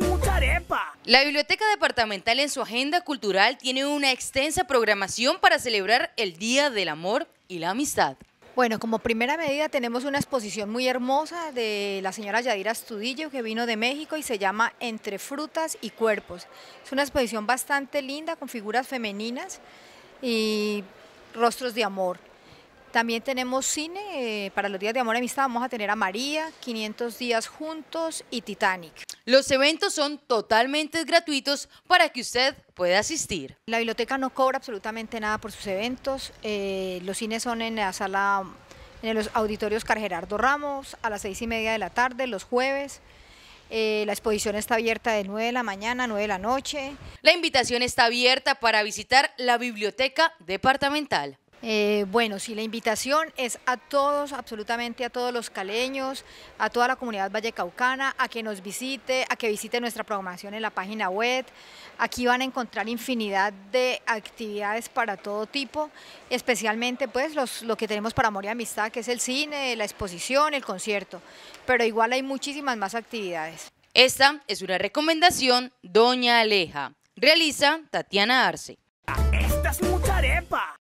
mucha arepa. La Biblioteca Departamental en su agenda cultural tiene una extensa programación para celebrar el Día del Amor y la Amistad. Bueno, como primera medida tenemos una exposición muy hermosa de la señora Yadira Studillo que vino de México y se llama Entre frutas y cuerpos. Es una exposición bastante linda con figuras femeninas y rostros de amor. También tenemos cine eh, para los días de amor y amistad. Vamos a tener a María, 500 días juntos y Titanic. Los eventos son totalmente gratuitos para que usted pueda asistir. La biblioteca no cobra absolutamente nada por sus eventos. Eh, los cines son en la sala, mm, en los auditorios Cargerardo Ramos a las seis y media de la tarde, los jueves. Eh, la exposición está abierta de 9 de la mañana a 9 de la noche. La invitación está abierta para visitar la biblioteca departamental. Eh, bueno, sí, la invitación es a todos, absolutamente a todos los caleños, a toda la comunidad vallecaucana, a que nos visite, a que visite nuestra programación en la página web. Aquí van a encontrar infinidad de actividades para todo tipo, especialmente pues lo que tenemos para amor y amistad, que es el cine, la exposición, el concierto, pero igual hay muchísimas más actividades. Esta es una recomendación Doña Aleja. Realiza Tatiana Arce. Esta es mucha arepa.